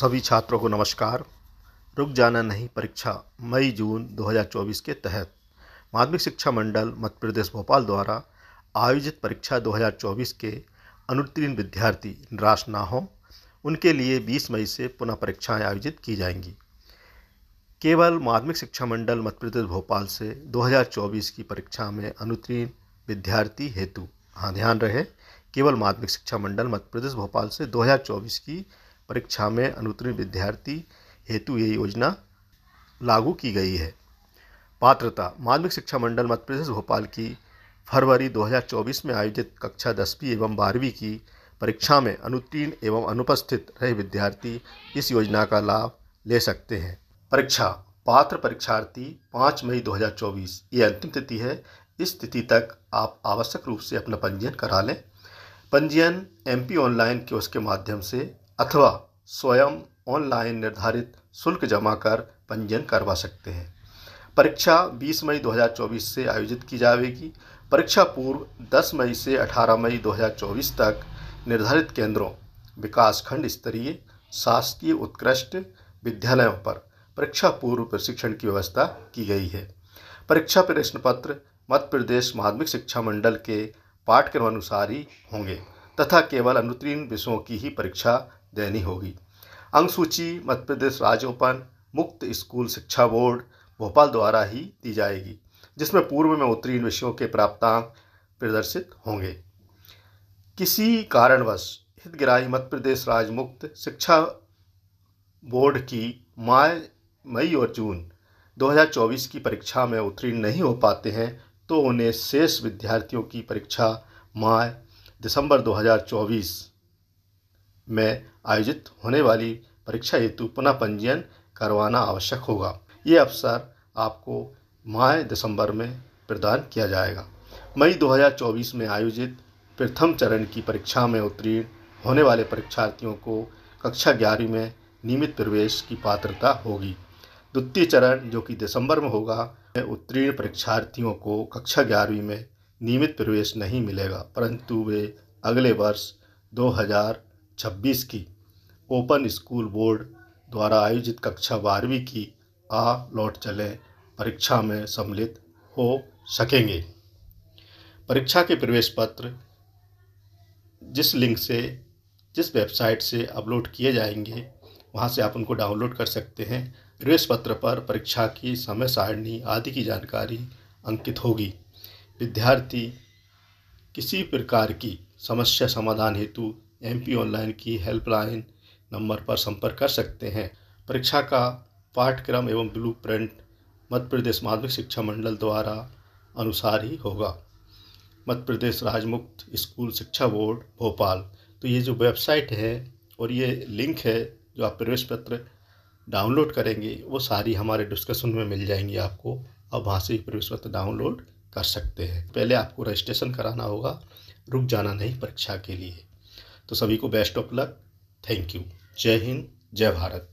सभी छात्रों को नमस्कार रुक जाना नहीं परीक्षा मई जून 2024 के तहत माध्यमिक शिक्षा मंडल मध्य प्रदेश भोपाल द्वारा आयोजित परीक्षा 2024 के अनुत्तीर्ण विद्यार्थी निराश ना हों उनके लिए 20 मई से पुनः परीक्षाएं आयोजित की जाएंगी केवल माध्यमिक शिक्षा मंडल मध्य प्रदेश भोपाल से 2024 की परीक्षा में अनुत्तीर्ण विद्यार्थी हेतु हाँ ध्यान रहे केवल माध्यमिक शिक्षा मंडल मध्य प्रदेश भोपाल से 2024 की परीक्षा में अनुत्तीर्ण विद्यार्थी हेतु ये योजना लागू की गई है पात्रता माध्यमिक शिक्षा मंडल मध्य प्रदेश भोपाल की फरवरी 2024 में आयोजित कक्षा दसवीं एवं बारहवीं की परीक्षा में अनुत्तीर्ण एवं अनुपस्थित रहे विद्यार्थी इस योजना का लाभ ले सकते हैं परीक्षा पात्र परीक्षार्थी 5 मई 2024 ये अंतिम तिथि है इस तिथि तक आप आवश्यक रूप से अपना पंजीयन करा लें पंजीयन एम ऑनलाइन के उसके माध्यम से अथवा स्वयं ऑनलाइन निर्धारित शुल्क जमा कर पंजीयन करवा सकते हैं परीक्षा 20 मई 2024 से आयोजित की जाएगी परीक्षा पूर्व 10 मई से 18 मई 2024 तक निर्धारित केंद्रों विकासखंड स्तरीय शासकीय उत्कृष्ट विद्यालयों पर परीक्षा पूर्व प्रशिक्षण की व्यवस्था की गई है परीक्षा प्रश्न पत्र मध्य प्रदेश माध्यमिक शिक्षा मंडल के पाठ्यक्रम अनुसार ही होंगे तथा केवल अनुत्तीर्ण विषयों की ही परीक्षा देनी होगी अंक सूची मध्य प्रदेश राज्य ओपन मुक्त स्कूल शिक्षा बोर्ड भोपाल द्वारा ही दी जाएगी जिसमें पूर्व में उत्तीर्ण विषयों के प्राप्तांक प्रदर्शित होंगे किसी कारणवश हितग्राही मध्य प्रदेश राज्य मुक्त शिक्षा बोर्ड की माय मई और जून 2024 की परीक्षा में उत्तीर्ण नहीं हो पाते हैं तो उन्हें शेष विद्यार्थियों की परीक्षा माय दिसंबर 2024 में आयोजित होने वाली परीक्षा हेतु पुनः पंजीयन करवाना आवश्यक होगा ये अवसर आपको माह दिसंबर में प्रदान किया जाएगा मई 2024 में आयोजित प्रथम चरण की परीक्षा में उत्तीर्ण होने वाले परीक्षार्थियों को कक्षा ग्यारहवीं में नियमित प्रवेश की पात्रता होगी द्वितीय चरण जो कि दिसंबर में होगा उत्तीर्ण परीक्षार्थियों को कक्षा ग्यारहवीं में नियमित प्रवेश नहीं मिलेगा परंतु वे अगले वर्ष 2026 की ओपन स्कूल बोर्ड द्वारा आयोजित कक्षा बारहवीं की आ लौट चले परीक्षा में सम्मिलित हो सकेंगे परीक्षा के प्रवेश पत्र जिस लिंक से जिस वेबसाइट से अपलोड किए जाएंगे वहाँ से आप उनको डाउनलोड कर सकते हैं प्रवेश पत्र पर परीक्षा की समय सारणी आदि की जानकारी अंकित होगी विद्यार्थी किसी प्रकार की समस्या समाधान हेतु एम पी ऑनलाइन की हेल्पलाइन नंबर पर संपर्क कर सकते हैं परीक्षा का पाठ्यक्रम एवं ब्लू प्रिंट मध्य प्रदेश माध्यमिक शिक्षा मंडल द्वारा अनुसार ही होगा मध्य प्रदेश राजमुक्त स्कूल शिक्षा बोर्ड भोपाल तो ये जो वेबसाइट है और ये लिंक है जो आप प्रवेश पत्र डाउनलोड करेंगे वो सारी हमारे डिस्कशन में मिल जाएंगी आपको अब वहाँ से ही प्रवेश पत्र डाउनलोड कर सकते हैं पहले आपको रजिस्ट्रेशन कराना होगा रुक जाना नहीं परीक्षा के लिए तो सभी को best of luck thank you जय हिंद जय भारत